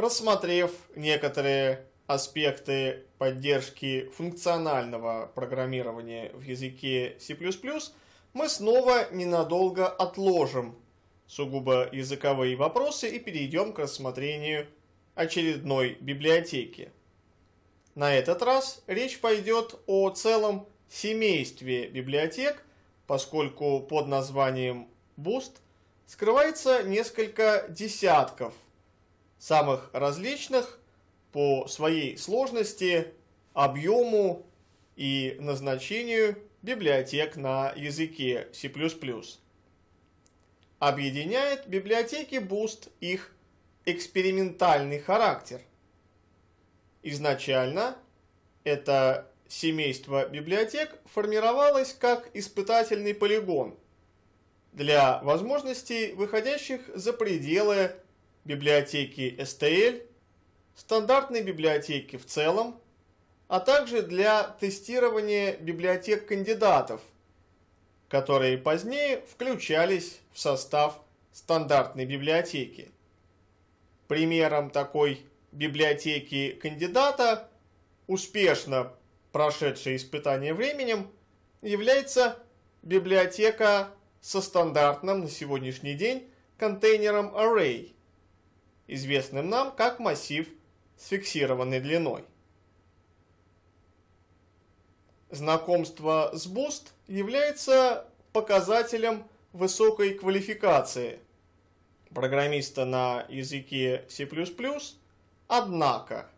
рассмотрев некоторые аспекты поддержки функционального программирования в языке C++, мы снова ненадолго отложим сугубо языковые вопросы и перейдем к рассмотрению очередной библиотеки. На этот раз речь пойдет о целом семействе библиотек, поскольку под названием Boost скрывается несколько десятков самых различных по своей сложности, объему и назначению библиотек на языке C++. Объединяет библиотеки Boost их экспериментальный характер. Изначально это семейство библиотек формировалось как испытательный полигон для возможностей, выходящих за пределы библиотеки STL, стандартной библиотеки в целом, а также для тестирования библиотек кандидатов, которые позднее включались в состав стандартной библиотеки. Примером такой библиотеки кандидата, успешно прошедшей испытание временем, является библиотека со стандартным на сегодняшний день контейнером Array – известным нам как массив с фиксированной длиной. Знакомство с Boost является показателем высокой квалификации программиста на языке C++, однако.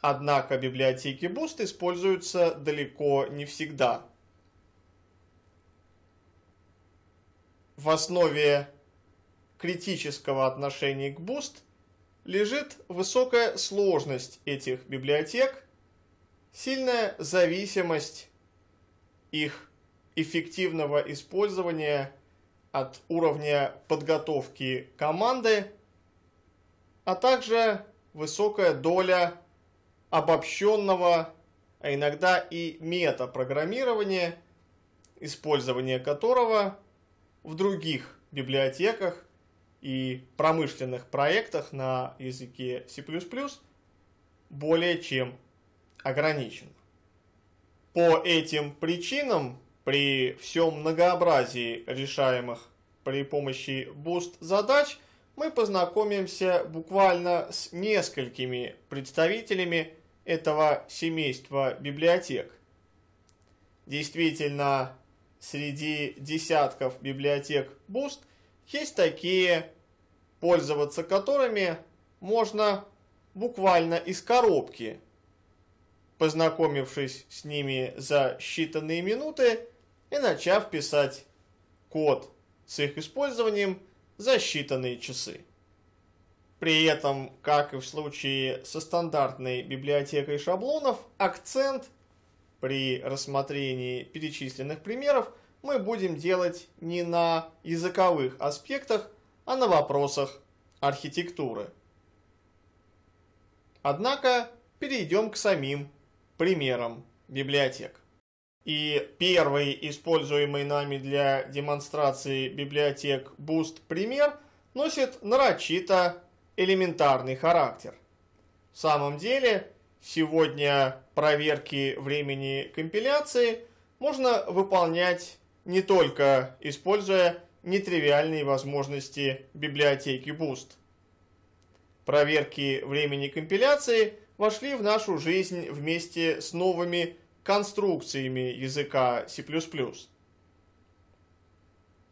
Однако библиотеки Boost используются далеко не всегда. В основе критического отношения к Boost лежит высокая сложность этих библиотек, сильная зависимость их эффективного использования от уровня подготовки команды, а также высокая доля обобщенного, а иногда и метапрограммирования, использование которого в других библиотеках и промышленных проектах на языке C++ более чем ограничен. По этим причинам при всем многообразии решаемых при помощи Boost задач мы познакомимся буквально с несколькими представителями этого семейства библиотек. Действительно, среди десятков библиотек Boost есть такие, пользоваться которыми можно буквально из коробки. Познакомившись с ними за считанные минуты и начав писать код с их использованием за считанные часы. При этом, как и в случае со стандартной библиотекой шаблонов, акцент при рассмотрении перечисленных примеров мы будем делать не на языковых аспектах, а на вопросах архитектуры. Однако перейдем к самим примерам библиотек. И первый используемый нами для демонстрации библиотек Boost пример носит нарочито элементарный характер. В самом деле, сегодня проверки времени компиляции можно выполнять не только используя нетривиальные возможности библиотеки Boost. Проверки времени компиляции вошли в нашу жизнь вместе с новыми конструкциями языка C++.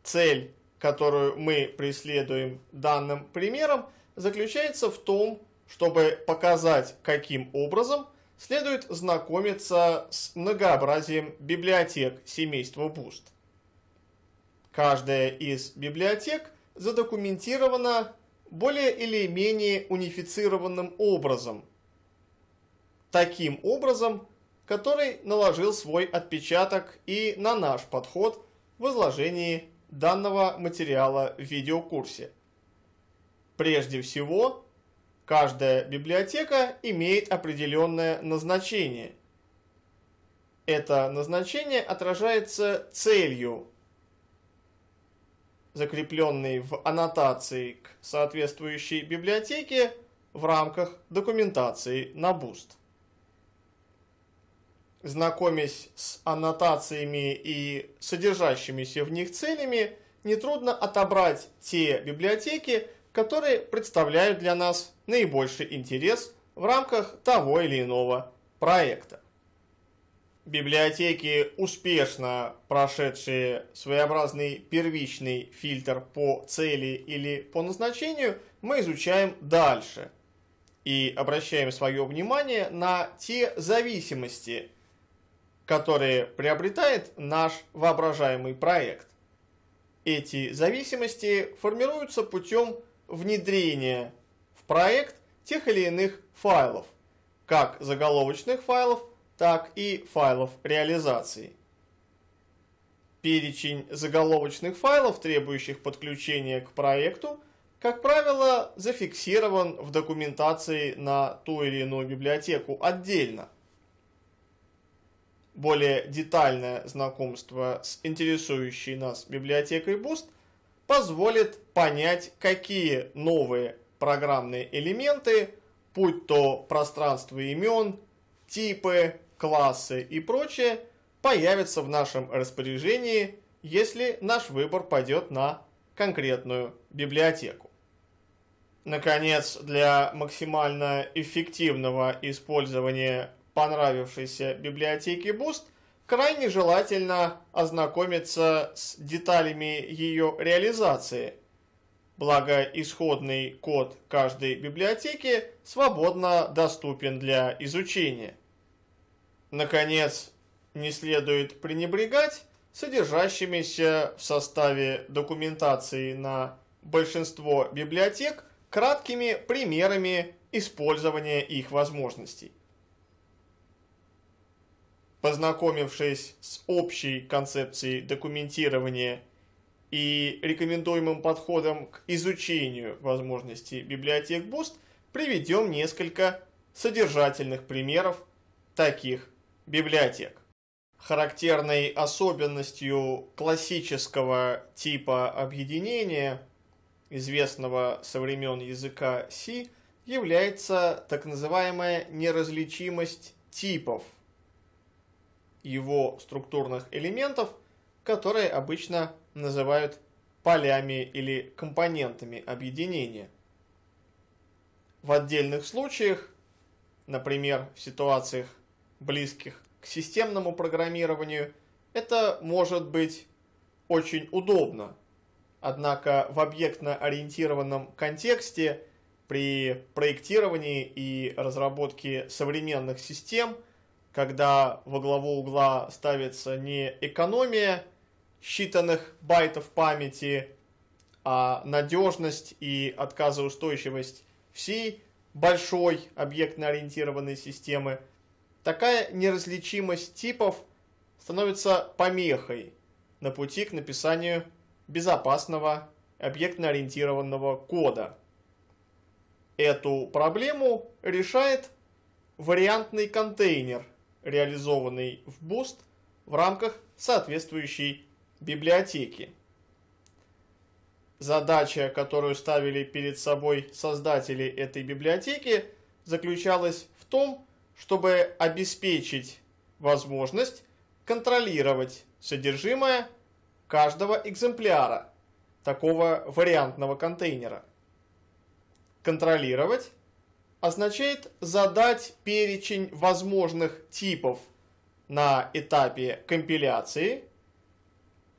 Цель, которую мы преследуем данным примером, заключается в том, чтобы показать, каким образом следует знакомиться с многообразием библиотек семейства Boost. Каждая из библиотек задокументирована более или менее унифицированным образом. Таким образом, который наложил свой отпечаток и на наш подход в изложении данного материала в видеокурсе. Прежде всего, каждая библиотека имеет определенное назначение. Это назначение отражается целью закрепленный в аннотации к соответствующей библиотеке в рамках документации на Boost. Знакомясь с аннотациями и содержащимися в них целями, нетрудно отобрать те библиотеки, которые представляют для нас наибольший интерес в рамках того или иного проекта библиотеки, успешно прошедшие своеобразный первичный фильтр по цели или по назначению, мы изучаем дальше и обращаем свое внимание на те зависимости, которые приобретает наш воображаемый проект. Эти зависимости формируются путем внедрения в проект тех или иных файлов, как заголовочных файлов – так и файлов реализации. Перечень заголовочных файлов, требующих подключения к проекту, как правило, зафиксирован в документации на ту или иную библиотеку отдельно. Более детальное знакомство с интересующей нас библиотекой Boost позволит понять, какие новые программные элементы, будь то пространство имен, типы, классы и прочее появятся в нашем распоряжении, если наш выбор пойдет на конкретную библиотеку. Наконец, для максимально эффективного использования понравившейся библиотеки Boost крайне желательно ознакомиться с деталями ее реализации, благо исходный код каждой библиотеки свободно доступен для изучения. Наконец, не следует пренебрегать содержащимися в составе документации на большинство библиотек краткими примерами использования их возможностей. Познакомившись с общей концепцией документирования и рекомендуемым подходом к изучению возможностей библиотек Boost, приведем несколько содержательных примеров таких библиотек. Характерной особенностью классического типа объединения, известного со времен языка C, является так называемая неразличимость типов его структурных элементов, которые обычно называют полями или компонентами объединения. В отдельных случаях, например, в ситуациях близких к системному программированию, это может быть очень удобно. Однако в объектно-ориентированном контексте при проектировании и разработке современных систем, когда во главу угла ставится не экономия считанных байтов памяти, а надежность и отказоустойчивость всей большой объектно-ориентированной системы – Такая неразличимость типов становится помехой на пути к написанию безопасного объектно-ориентированного кода. Эту проблему решает вариантный контейнер, реализованный в Boost в рамках соответствующей библиотеки. Задача, которую ставили перед собой создатели этой библиотеки, заключалась в том, чтобы обеспечить возможность контролировать содержимое каждого экземпляра такого вариантного контейнера. Контролировать означает задать перечень возможных типов на этапе компиляции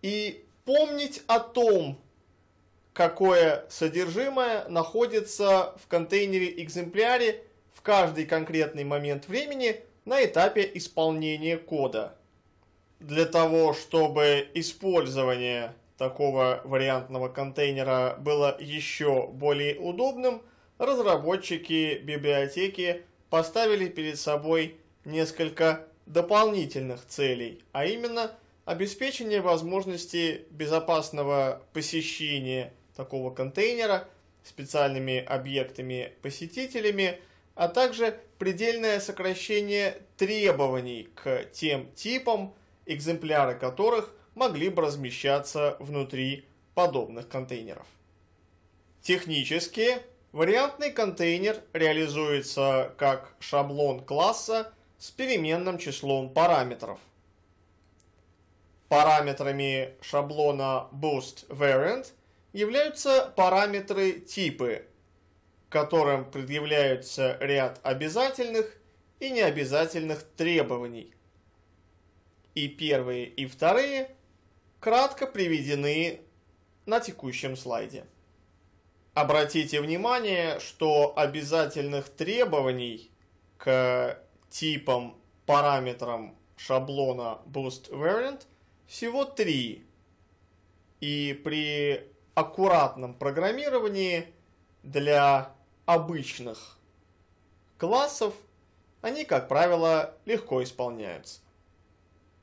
и помнить о том, какое содержимое находится в контейнере-экземпляре в каждый конкретный момент времени на этапе исполнения кода. Для того, чтобы использование такого вариантного контейнера было еще более удобным, разработчики библиотеки поставили перед собой несколько дополнительных целей, а именно обеспечение возможности безопасного посещения такого контейнера специальными объектами-посетителями, а также предельное сокращение требований к тем типам, экземпляры которых могли бы размещаться внутри подобных контейнеров. Технически вариантный контейнер реализуется как шаблон класса с переменным числом параметров. Параметрами шаблона BoostVariant являются параметры типы которым предъявляются ряд обязательных и необязательных требований. И первые, и вторые кратко приведены на текущем слайде. Обратите внимание, что обязательных требований к типам, параметрам шаблона Boost Variant всего три. И при аккуратном программировании для обычных классов, они, как правило, легко исполняются.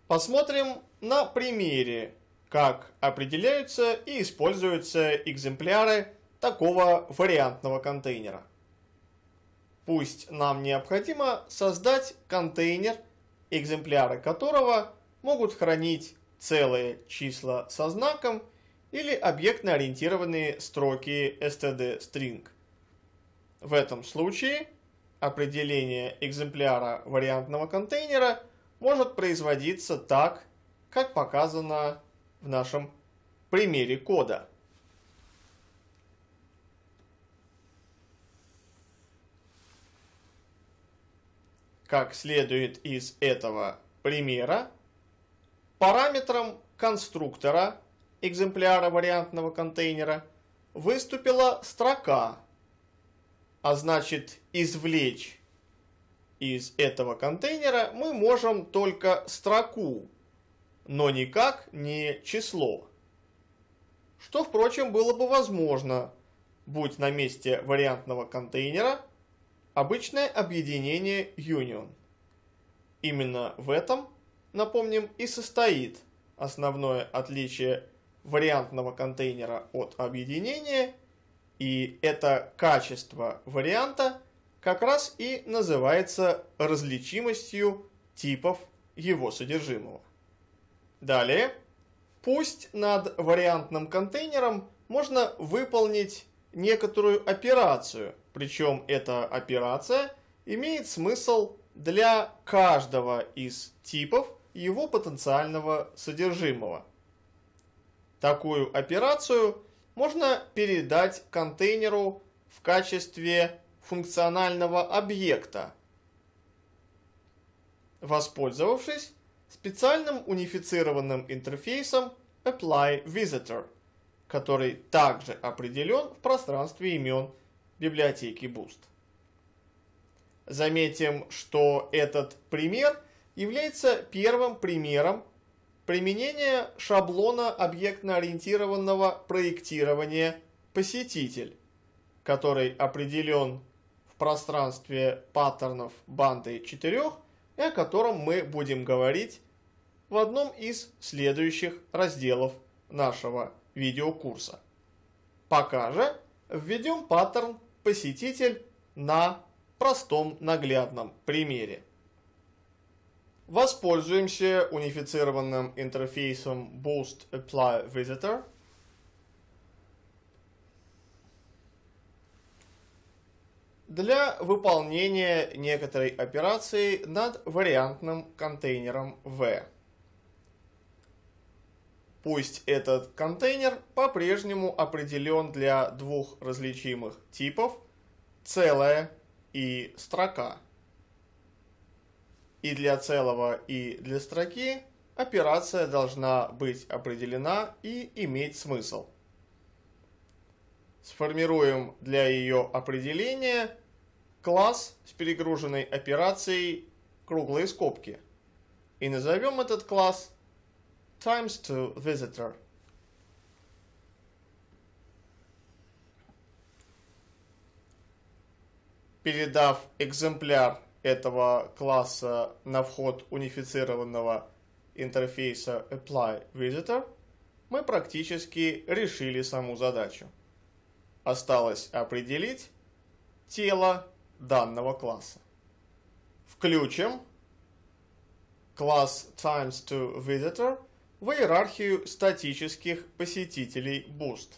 Посмотрим на примере, как определяются и используются экземпляры такого вариантного контейнера. Пусть нам необходимо создать контейнер, экземпляры которого могут хранить целые числа со знаком или объектно-ориентированные строки std string. В этом случае определение экземпляра вариантного контейнера может производиться так, как показано в нашем примере кода. Как следует из этого примера, параметром конструктора экземпляра вариантного контейнера выступила строка а значит извлечь из этого контейнера, мы можем только строку, но никак не число. Что, впрочем, было бы возможно, будь на месте вариантного контейнера обычное объединение union. Именно в этом, напомним, и состоит основное отличие вариантного контейнера от объединения – и это качество варианта как раз и называется различимостью типов его содержимого. Далее, пусть над вариантным контейнером можно выполнить некоторую операцию, причем эта операция имеет смысл для каждого из типов его потенциального содержимого. Такую операцию – можно передать контейнеру в качестве функционального объекта, воспользовавшись специальным унифицированным интерфейсом Apply Visitor, который также определен в пространстве имен библиотеки Boost. Заметим, что этот пример является первым примером Применение шаблона объектно-ориентированного проектирования «Посетитель», который определен в пространстве паттернов банды четырех, и о котором мы будем говорить в одном из следующих разделов нашего видеокурса. Пока же введем паттерн «Посетитель» на простом наглядном примере. Воспользуемся унифицированным интерфейсом Boost Apply Visitor. для выполнения некоторой операции над вариантным контейнером V. Пусть этот контейнер по-прежнему определен для двух различимых типов целое и строка и для целого, и для строки, операция должна быть определена и иметь смысл. Сформируем для ее определения класс с перегруженной операцией круглые скобки. И назовем этот класс times to visitor. Передав экземпляр этого класса на вход унифицированного интерфейса ApplyVisitor мы практически решили саму задачу. Осталось определить тело данного класса. Включим класс TimesToVisitor в иерархию статических посетителей Boost.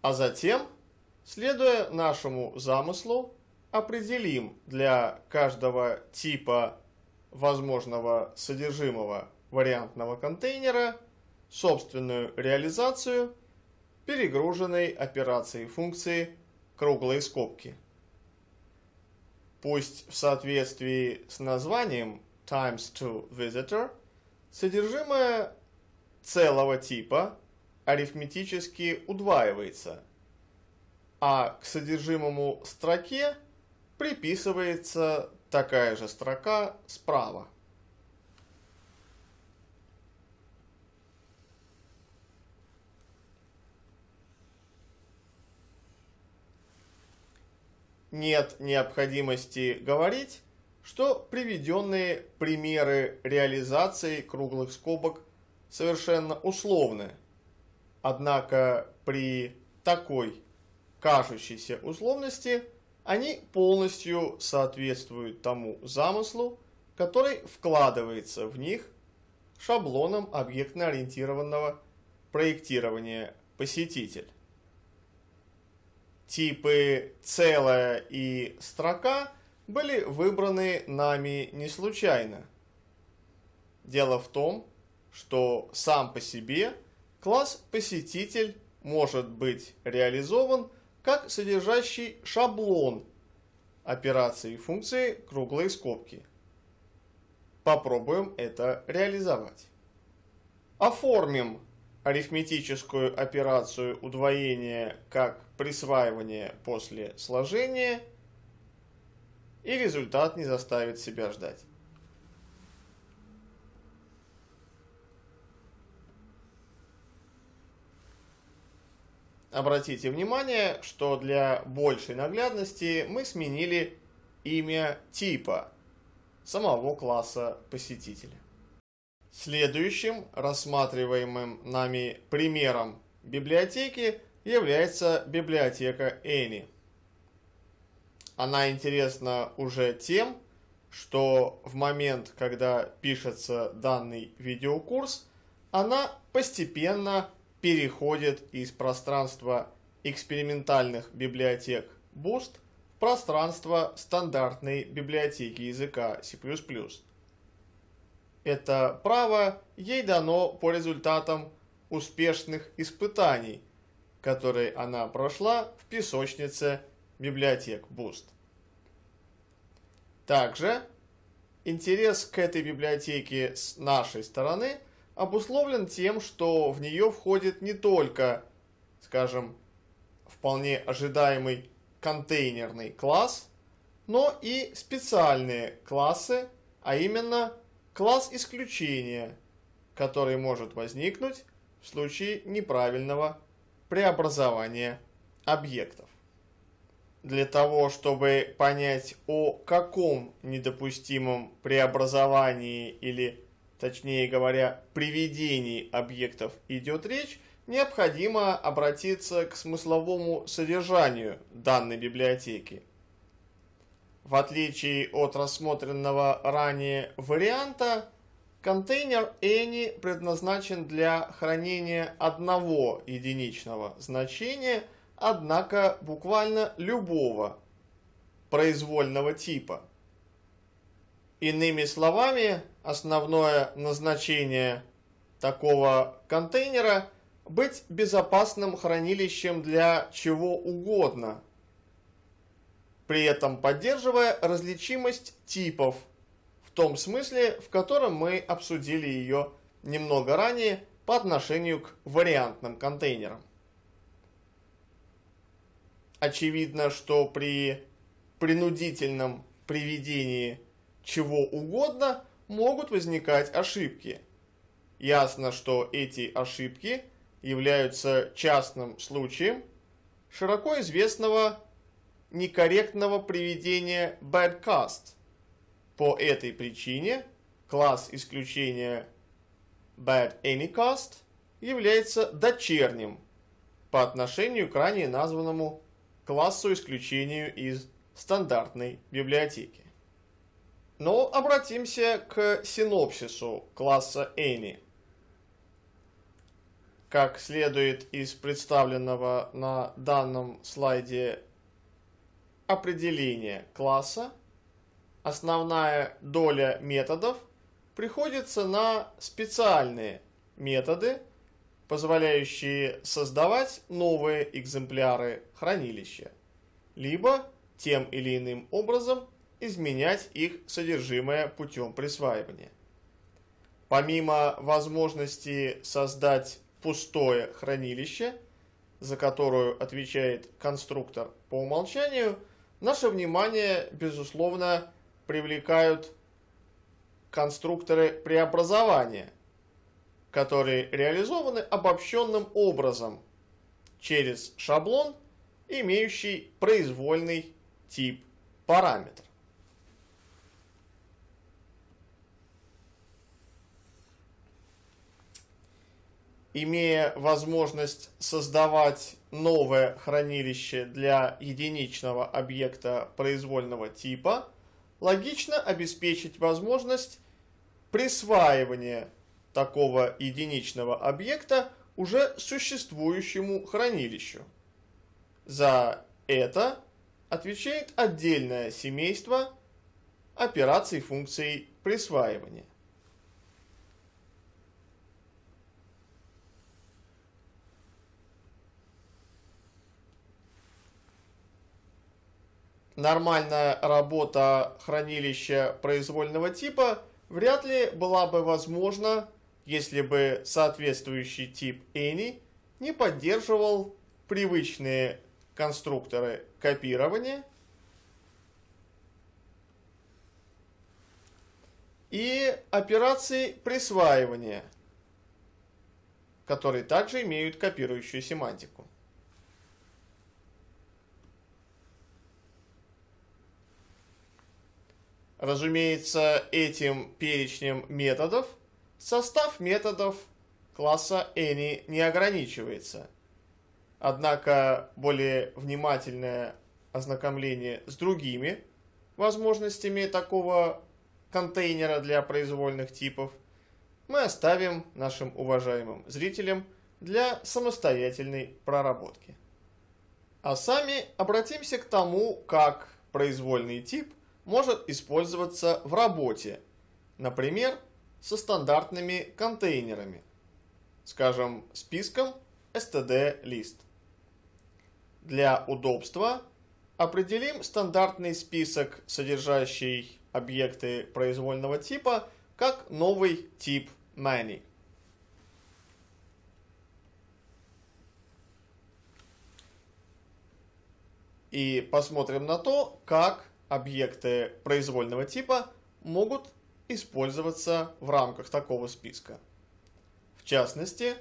А затем Следуя нашему замыслу, определим для каждого типа возможного содержимого вариантного контейнера собственную реализацию перегруженной операции функции круглые скобки. Пусть в соответствии с названием times to visitor содержимое целого типа арифметически удваивается – а к содержимому строке приписывается такая же строка справа. Нет необходимости говорить, что приведенные примеры реализации круглых скобок совершенно условны. Однако при такой кажущейся условности, они полностью соответствуют тому замыслу, который вкладывается в них шаблоном объектно-ориентированного проектирования «Посетитель». Типы целое и «строка» были выбраны нами не случайно. Дело в том, что сам по себе класс «Посетитель» может быть реализован – как содержащий шаблон операции и функции круглые скобки. Попробуем это реализовать. Оформим арифметическую операцию удвоения как присваивание после сложения, и результат не заставит себя ждать. Обратите внимание, что для большей наглядности мы сменили имя типа самого класса посетителя. Следующим рассматриваемым нами примером библиотеки является библиотека Any. Она интересна уже тем, что в момент, когда пишется данный видеокурс, она постепенно переходит из пространства экспериментальных библиотек BOOST в пространство стандартной библиотеки языка C++. Это право ей дано по результатам успешных испытаний, которые она прошла в песочнице библиотек BOOST. Также интерес к этой библиотеке с нашей стороны – обусловлен тем, что в нее входит не только, скажем, вполне ожидаемый контейнерный класс, но и специальные классы, а именно класс исключения, который может возникнуть в случае неправильного преобразования объектов. Для того, чтобы понять о каком недопустимом преобразовании или точнее говоря, приведении объектов идет речь, необходимо обратиться к смысловому содержанию данной библиотеки. В отличие от рассмотренного ранее варианта, контейнер any предназначен для хранения одного единичного значения, однако буквально любого произвольного типа – Иными словами, основное назначение такого контейнера – быть безопасным хранилищем для чего угодно, при этом поддерживая различимость типов, в том смысле, в котором мы обсудили ее немного ранее по отношению к вариантным контейнерам. Очевидно, что при принудительном приведении чего угодно могут возникать ошибки. Ясно, что эти ошибки являются частным случаем широко известного некорректного приведения badcast. По этой причине класс исключения bad anycast является дочерним по отношению к ранее названному классу исключению из стандартной библиотеки. Но обратимся к синопсису класса Any. Как следует из представленного на данном слайде определения класса, основная доля методов приходится на специальные методы, позволяющие создавать новые экземпляры хранилища, либо тем или иным образом изменять их содержимое путем присваивания. Помимо возможности создать пустое хранилище, за которую отвечает конструктор по умолчанию, наше внимание, безусловно, привлекают конструкторы преобразования, которые реализованы обобщенным образом через шаблон, имеющий произвольный тип параметра. имея возможность создавать новое хранилище для единичного объекта произвольного типа, логично обеспечить возможность присваивания такого единичного объекта уже существующему хранилищу. За это отвечает отдельное семейство операций функций присваивания. нормальная работа хранилища произвольного типа вряд ли была бы возможна, если бы соответствующий тип any не поддерживал привычные конструкторы копирования и операции присваивания, которые также имеют копирующую семантику. Разумеется, этим перечнем методов состав методов класса any не ограничивается. Однако более внимательное ознакомление с другими возможностями такого контейнера для произвольных типов мы оставим нашим уважаемым зрителям для самостоятельной проработки. А сами обратимся к тому, как произвольный тип – может использоваться в работе, например, со стандартными контейнерами, скажем, списком std-лист. Для удобства определим стандартный список, содержащий объекты произвольного типа, как новый тип many. И посмотрим на то, как объекты произвольного типа могут использоваться в рамках такого списка. В частности,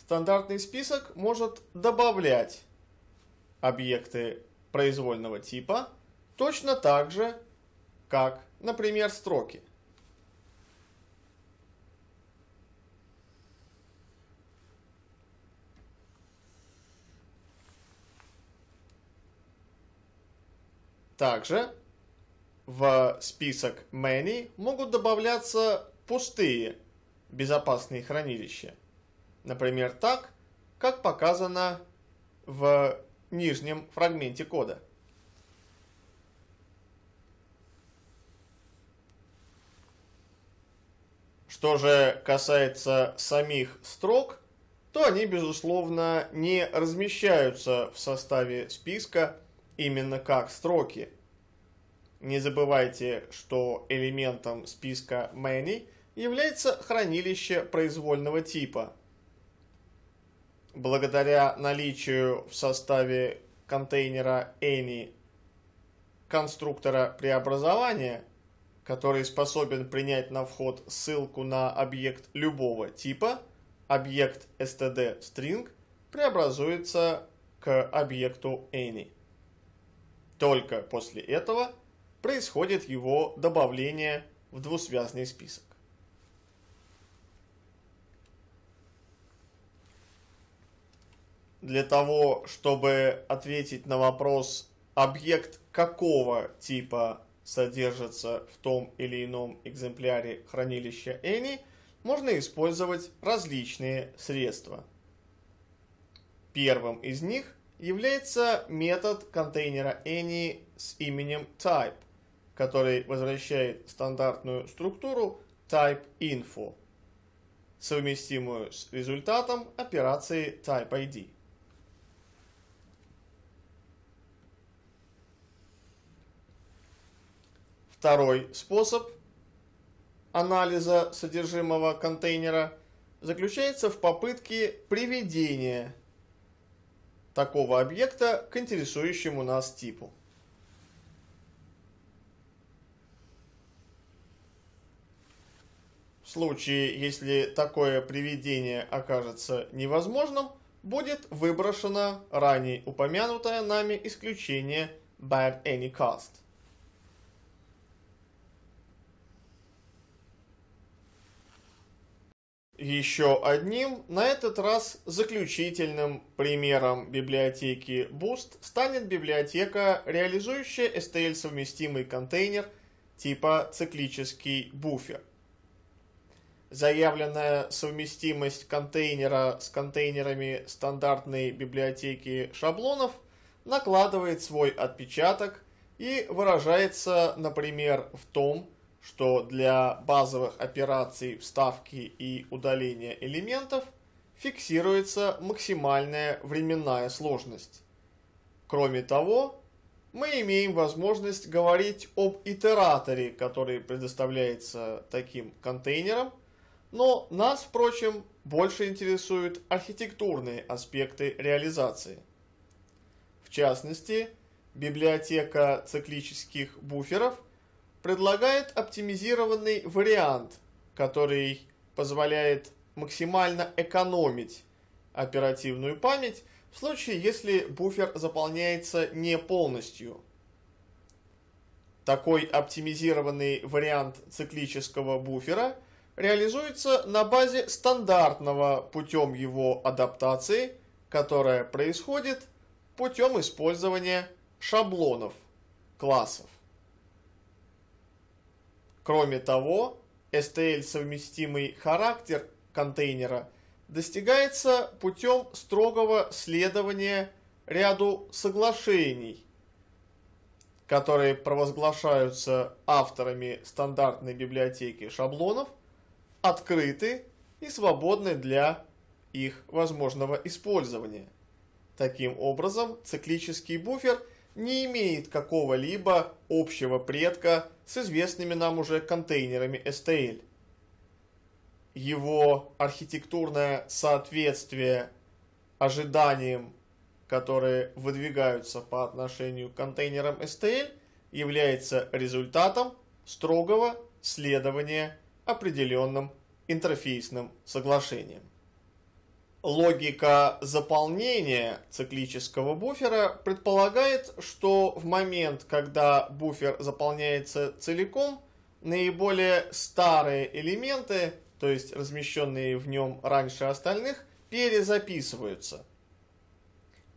стандартный список может добавлять объекты произвольного типа точно так же, как, например, строки. Также в список Many могут добавляться пустые безопасные хранилища. Например, так, как показано в нижнем фрагменте кода. Что же касается самих строк, то они, безусловно, не размещаются в составе списка именно как строки – не забывайте, что элементом списка many является хранилище произвольного типа. Благодаря наличию в составе контейнера any конструктора преобразования, который способен принять на вход ссылку на объект любого типа, объект std string преобразуется к объекту any. Только после этого – происходит его добавление в двусвязный список. Для того, чтобы ответить на вопрос, объект какого типа содержится в том или ином экземпляре хранилища Any, можно использовать различные средства. Первым из них является метод контейнера Any с именем type, который возвращает стандартную структуру type-info, совместимую с результатом операции type-id. Второй способ анализа содержимого контейнера заключается в попытке приведения такого объекта к интересующему нас типу. В случае, если такое приведение окажется невозможным, будет выброшено ранее упомянутое нами исключение by any cost. Еще одним, на этот раз заключительным примером библиотеки Boost станет библиотека, реализующая STL-совместимый контейнер типа циклический буфер заявленная совместимость контейнера с контейнерами стандартной библиотеки шаблонов накладывает свой отпечаток и выражается, например, в том, что для базовых операций вставки и удаления элементов фиксируется максимальная временная сложность. Кроме того, мы имеем возможность говорить об итераторе, который предоставляется таким контейнером, но нас, впрочем, больше интересуют архитектурные аспекты реализации. В частности, библиотека циклических буферов предлагает оптимизированный вариант, который позволяет максимально экономить оперативную память в случае, если буфер заполняется не полностью. Такой оптимизированный вариант циклического буфера – реализуется на базе стандартного путем его адаптации, которая происходит путем использования шаблонов классов. Кроме того, STL-совместимый характер контейнера достигается путем строгого следования ряду соглашений, которые провозглашаются авторами стандартной библиотеки шаблонов открыты и свободны для их возможного использования. Таким образом, циклический буфер не имеет какого-либо общего предка с известными нам уже контейнерами STL. Его архитектурное соответствие ожиданиям, которые выдвигаются по отношению к контейнерам STL, является результатом строгого следования определенным интерфейсным соглашением. Логика заполнения циклического буфера предполагает, что в момент, когда буфер заполняется целиком, наиболее старые элементы, то есть размещенные в нем раньше остальных, перезаписываются.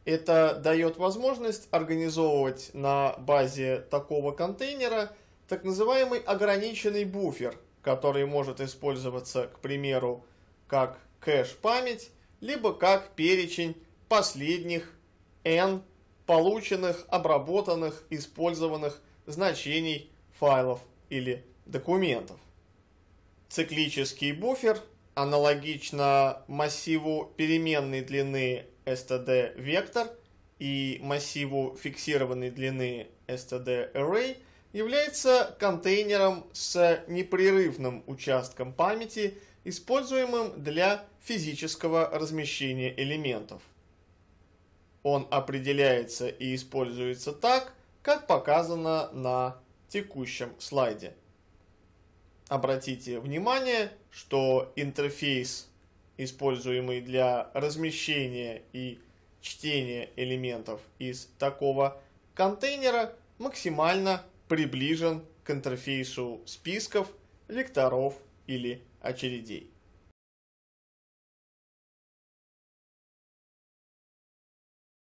Это дает возможность организовывать на базе такого контейнера так называемый ограниченный буфер – который может использоваться, к примеру, как кэш-память, либо как перечень последних n полученных, обработанных, использованных значений файлов или документов. Циклический буфер аналогично массиву переменной длины std вектор и массиву фиксированной длины std array – является контейнером с непрерывным участком памяти, используемым для физического размещения элементов. Он определяется и используется так, как показано на текущем слайде. Обратите внимание, что интерфейс, используемый для размещения и чтения элементов из такого контейнера, максимально приближен к интерфейсу списков, векторов или очередей.